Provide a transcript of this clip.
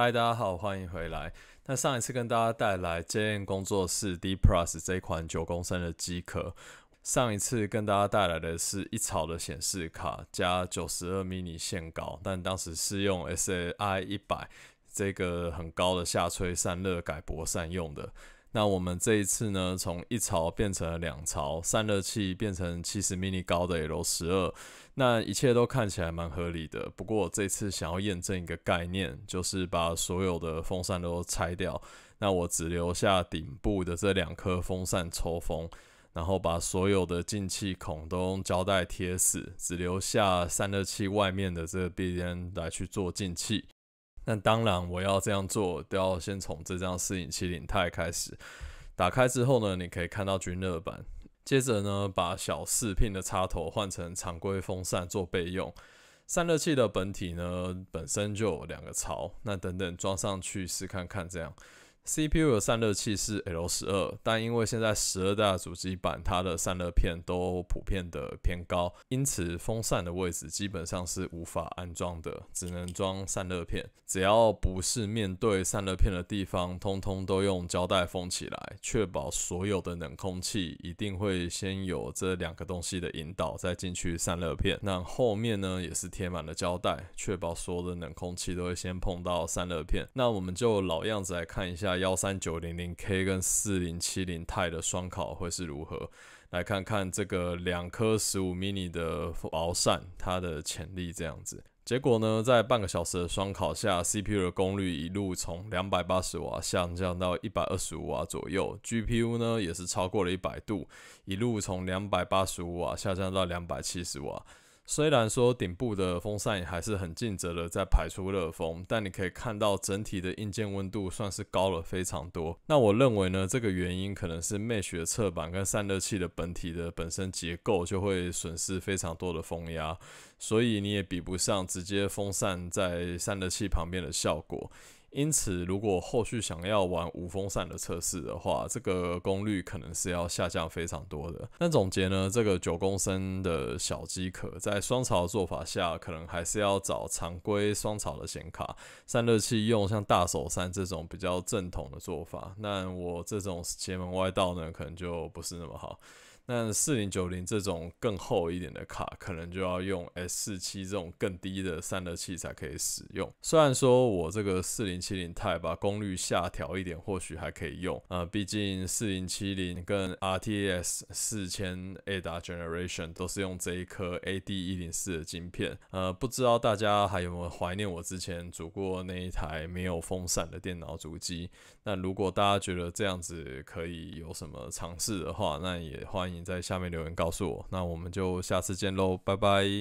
嗨，大家好，欢迎回来。那上一次跟大家带来 JN 工作室 D Plus 这一款九公升的机壳，上一次跟大家带来的是一槽的显示卡加九十二 mini 线稿，但当时是用 SAI 一百这个很高的下吹散热改薄扇用的。那我们这一次呢，从一槽变成了两槽，散热器变成七十 m i 高的 L 十二，那一切都看起来蛮合理的。不过这次想要验证一个概念，就是把所有的风扇都拆掉，那我只留下顶部的这两颗风扇抽风，然后把所有的进气孔都用胶带贴死，只留下散热器外面的这个壁间来去做进气。但当然，我要这样做，都要先从这张四零七零钛开始。打开之后呢，你可以看到均热板。接着呢，把小四拼的插头换成常规风扇做备用。散热器的本体呢，本身就有两个槽，那等等装上去试看看这样。CPU 的散热器是 L 十二，但因为现在十二代主机板它的散热片都普遍的偏高，因此风扇的位置基本上是无法安装的，只能装散热片。只要不是面对散热片的地方，通通都用胶带封起来，确保所有的冷空气一定会先有这两个东西的引导，再进去散热片。那后面呢，也是贴满了胶带，确保所有的冷空气都会先碰到散热片。那我们就老样子来看一下。幺三九零零 K 跟四零七零 i 的双考会是如何？来看看这个两颗十五 mini 的鳌扇它的潜力这样子。结果呢，在半个小时的双考下，CPU 的功率一路从两百八十瓦下降到一百二十五瓦左右，GPU 呢也是超过了一百度，一路从两百八十五瓦下降到两百七十瓦。虽然说顶部的风扇还是很尽责的在排出热风，但你可以看到整体的硬件温度算是高了非常多。那我认为呢，这个原因可能是 Mesh 的侧板跟散热器的本体的本身结构就会损失非常多的风压，所以你也比不上直接风扇在散热器旁边的效果。因此，如果后续想要玩无风扇的测试的话，这个功率可能是要下降非常多的。那总结呢，这个九公升的小机壳在双槽做法下，可能还是要找常规双槽的显卡散热器，用像大手扇这种比较正统的做法。那我这种邪门歪道呢，可能就不是那么好。那四零九零这种更厚一点的卡，可能就要用 S 四七这种更低的散热器才可以使用。虽然说我这个四零七零钛把功率下调一点，或许还可以用。呃，毕竟四零七零跟 r t s 四千 A 达 Generation 都是用这一颗 AD 一零四的晶片。呃，不知道大家还有没有怀念我之前组过那一台没有风扇的电脑主机？那如果大家觉得这样子可以有什么尝试的话，那也欢迎。在下面留言告诉我，那我们就下次见喽，拜拜。